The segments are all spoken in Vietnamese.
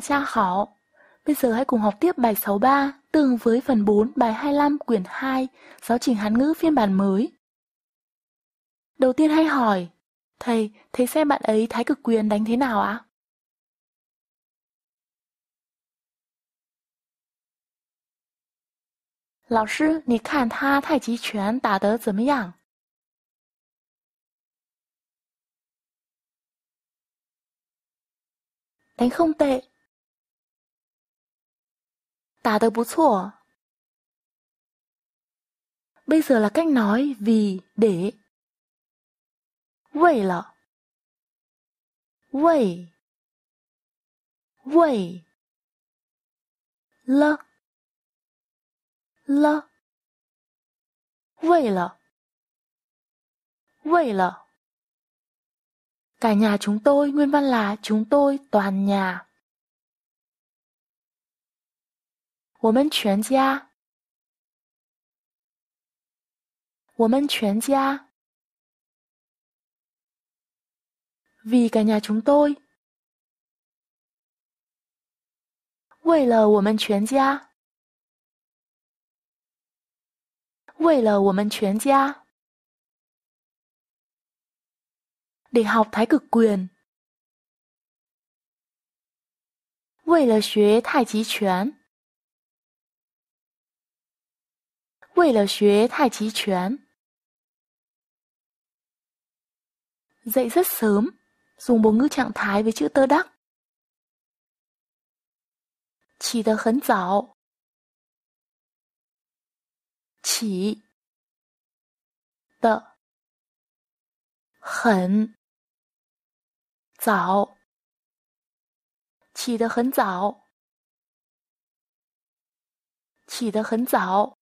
giả cha khảo. Bây giờ hãy cùng học tiếp bài 63 tương với phần 4 bài 25 quyển 2 giáo trình Hán ngữ phiên bản mới. Đầu tiên hãy hỏi, thầy, thầy xem bạn ấy thái cực quyền đánh thế nào ạ? Lão sư, nì kàn tha thái chí quyền đả đớ zǎm yàng? Đánh không tệ, 打得不错. Bây giờ là cách nói vì, để. Vậy là. Vậy. Vậy. Lơ. Lơ. Vậy là. Vậy là. Cả nhà chúng tôi nguyên văn là chúng tôi toàn nhà. 我们全家，我们全家。Vì cả nhà chúng tôi. 为了我们全家，为了我们全家。Để học thái cực quyền. 二十六，海智全。dậy rất sớm, dùng bộ ngữ trạng thái với chữ tơ đắng. 起得很早。起。的。很。早。起得很早。起得很早。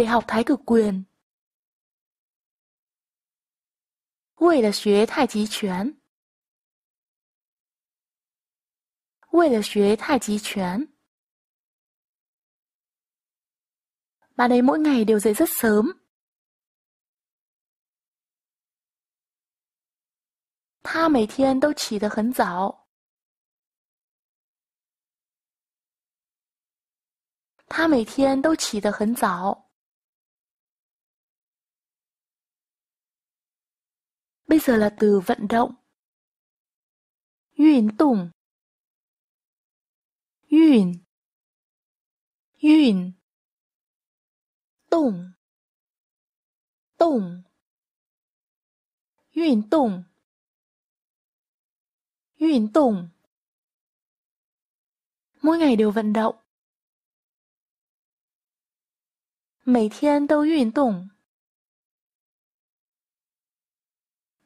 để học thái cực quyền. Vì là xuế thái 极拳. Vì là xuế thái 极拳. Bà đấy mỗi ngày đều dậy rất sớm. Tha mấy thiên đâu chỉ được khấn giáo. Tha mấy thiên đâu chỉ được khấn giáo. bây giờ là từ vận động. Yun tùng Yun Yun Tùng Tùng Yun tùng Yun tùng Mỗi ngày đều vận động. Mỗi 天都运动。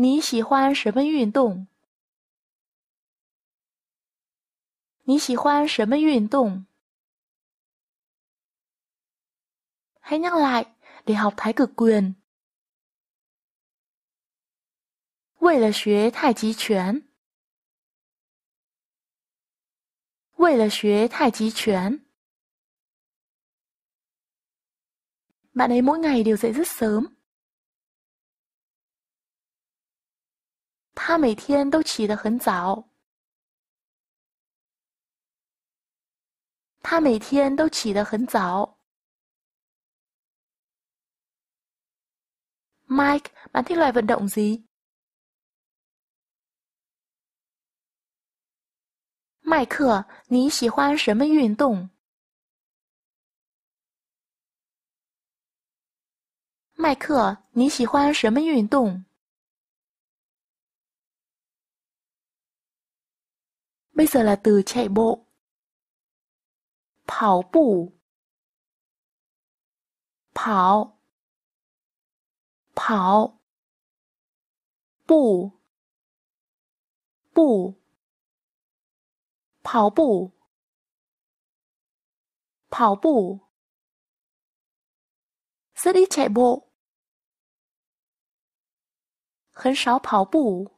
你喜欢什么运动？你喜欢什么运动？Hãy nhắc lại để học Thái cực quyền。为了学太极拳。为了学太极拳。Bạn ấy mỗi ngày đều dậy rất sớm. 他每天都起得很早。他每天都起得很早。Mike，bạn thích loại vận động gì？Mike，你喜欢什么运动？Mike，你喜欢什么运动？Bây giờ là từ chạy bộ. 跑步跑跑步步跑步跑步 rất ít chạy bộ. 很少跑步。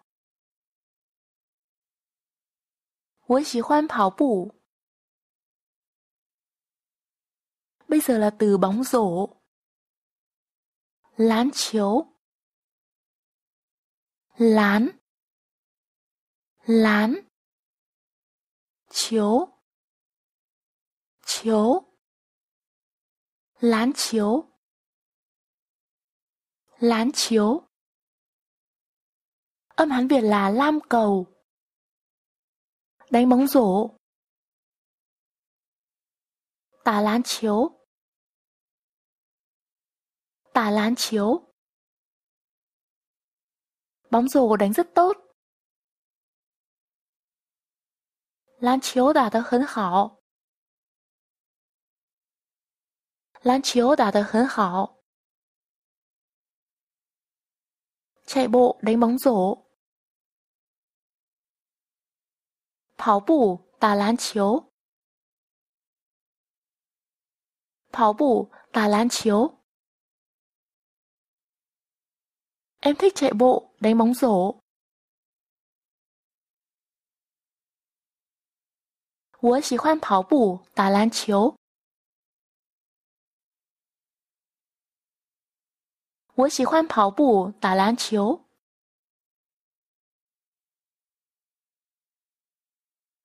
我喜欢跑步。Bây giờ là từ bóng rổ. Lán chiếu. Lán. Lán. Chiếu. Chiếu. Lán chiếu. Lán chiếu. Âm Hán Việt là lam cầu đánh bóng rổ tà lán chiếu tà lán chiếu bóng rổ đánh rất tốt lán chiếu đả được hấn hảo lán chiếu đả được hấn hảo chạy bộ đánh bóng rổ 跑步，打篮球。跑步，打篮球。Em thích chạy bộ, đánh bóng rổ。我喜欢跑步，打篮球。我喜欢跑步，打篮球。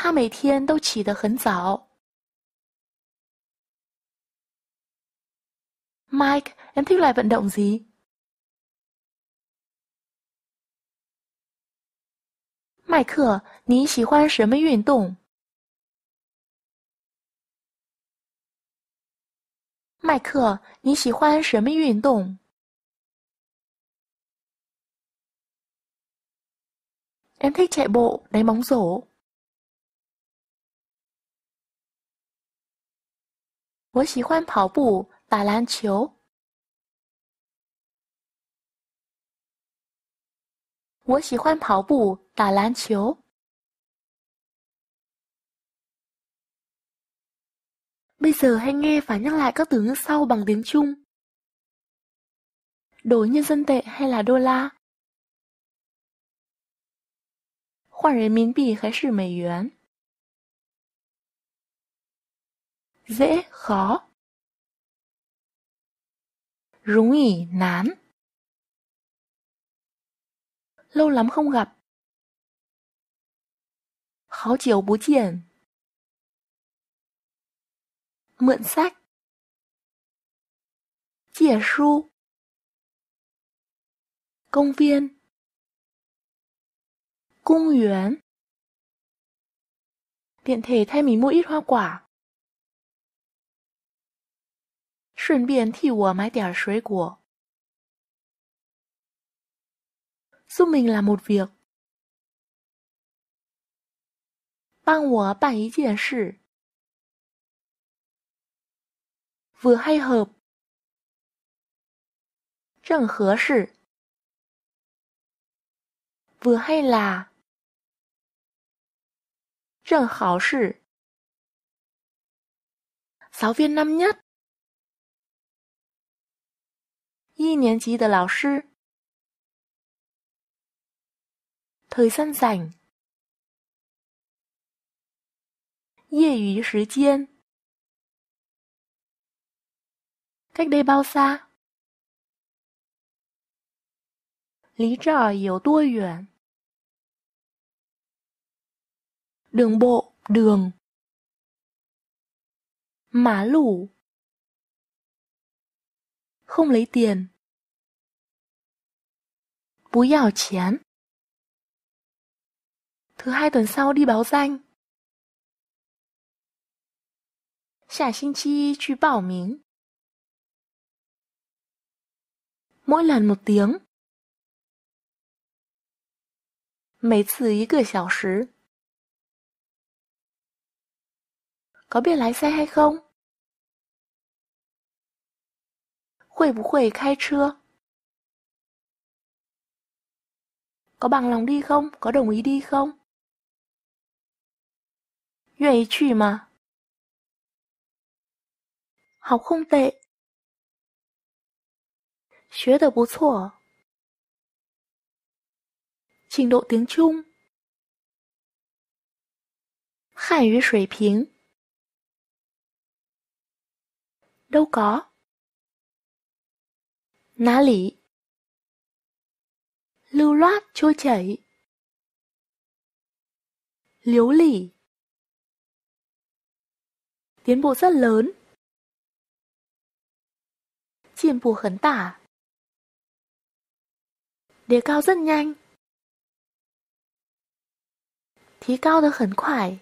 她每天都起得很早。Mike, em thích loại vận động gì? Mike, 你喜欢什么运动？麦克，你喜欢什么运动？Em thích chạy bộ, đánh bóng rổ. 我喜欢跑步、打篮球。我喜欢跑步、打篮球。Bây giờ hãy nghe và nhắc lại các từ ngữ sau bằng tiếng Trung. Đổi nhân dân tệ hay là đô la? 换人民币还是美元？dễ khó rúng ỉ nán lâu lắm không gặp khó chiều bú triển mượn sách chìa su công viên cung yến tiện thể thay mình mua ít hoa quả 顺便替我买点水果 giúp mình làm một việc Bang vừa hay hợp 正合适 vừa hay là 正好是 Giáo viên năm nhất 一年级的老师，腿伸长。业余时间，隔得包沙，离这儿有多远？道路，路，马路。không lấy tiền. 不要钱. Thứ hai tuần sau đi báo danh. 下星期去报名. Mỗi lần một tiếng. 每次一个小时。Có biết lái xe hay không? 会不会开车? Có bằng lòng đi không? Có đồng ý đi không? 愿意去吗? Học không tệ. 学得不错。trình độ tiếng Trung. Khải ngữ 水平 Đâu có lưu loát trôi chảy liếu lỉ tiến bộ rất lớn triển bùa khấn tả đề cao rất nhanh thí cao được khấn khoải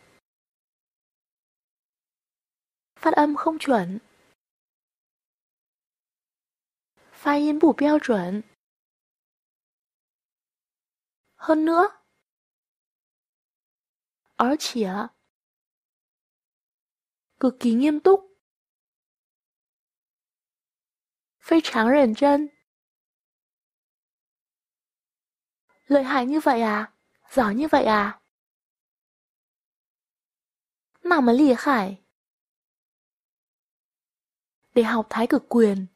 phát âm không chuẩn 发音不标准。hơn nữa，而且，cực kỳ nghiêm túc，非常认真。lợi hại như vậy à? Giỏi như vậy à? Nào mà lìa khải. Để học thái cực quyền.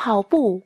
跑步。